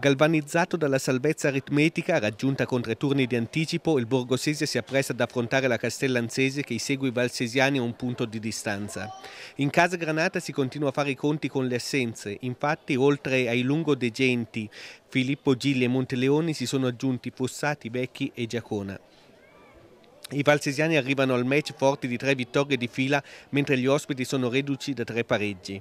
Galvanizzato dalla salvezza aritmetica raggiunta con tre turni di anticipo, il borgosese si appresta ad affrontare la castellanzese che segue i valsesiani a un punto di distanza. In casa Granata si continua a fare i conti con le assenze, infatti oltre ai lungodegenti Filippo Gilli e Monteleoni si sono aggiunti Fossati, Vecchi e Giacona. I valsesiani arrivano al match forti di tre vittorie di fila, mentre gli ospiti sono reduci da tre pareggi.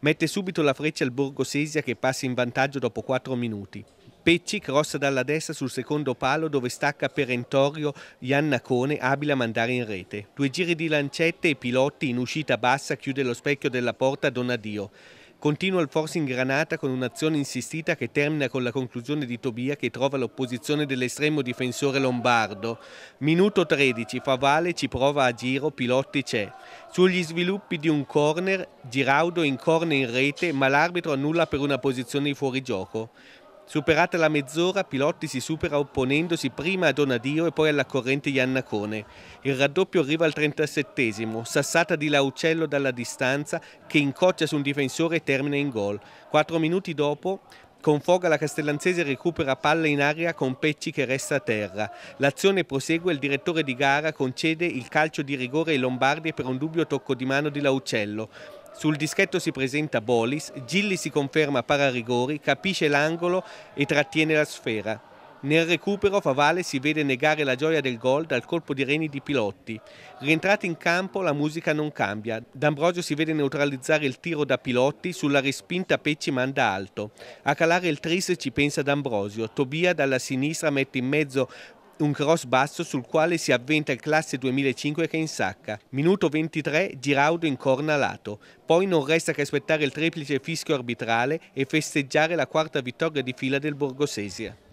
Mette subito la freccia il Sesia che passa in vantaggio dopo quattro minuti. Pecci crossa dalla destra sul secondo palo dove stacca perentorio Iannacone, abile a mandare in rete. Due giri di lancette e Pilotti in uscita bassa chiude lo specchio della porta Donadio. Continua il forcing Granata con un'azione insistita che termina con la conclusione di Tobia che trova l'opposizione dell'estremo difensore lombardo. Minuto 13, Favale ci prova a giro, Pilotti c'è. Sugli sviluppi di un corner, Giraudo in corner in rete ma l'arbitro annulla per una posizione di fuorigioco. Superata la mezz'ora, Pilotti si supera opponendosi prima a Donadio e poi alla corrente Iannacone. Il raddoppio arriva al 37esimo, sassata di Laucello dalla distanza che incoccia su un difensore e termina in gol. Quattro minuti dopo con foga la Castellanzese recupera palla in aria con Pecci che resta a terra. L'azione prosegue e il direttore di gara concede il calcio di rigore ai Lombardi per un dubbio tocco di mano di Laucello. Sul dischetto si presenta Bolis, Gilli si conferma pararigori, capisce l'angolo e trattiene la sfera. Nel recupero Favale si vede negare la gioia del gol dal colpo di reni di Pilotti. Rientrati in campo la musica non cambia. D'Ambrosio si vede neutralizzare il tiro da Pilotti sulla respinta Pecci manda alto. A calare il tris ci pensa D'Ambrosio. Tobia dalla sinistra mette in mezzo un cross basso sul quale si avventa il classe 2005 che insacca. Minuto 23, Giraudo in corna lato. Poi non resta che aspettare il triplice fischio arbitrale e festeggiare la quarta vittoria di fila del Borgosesia.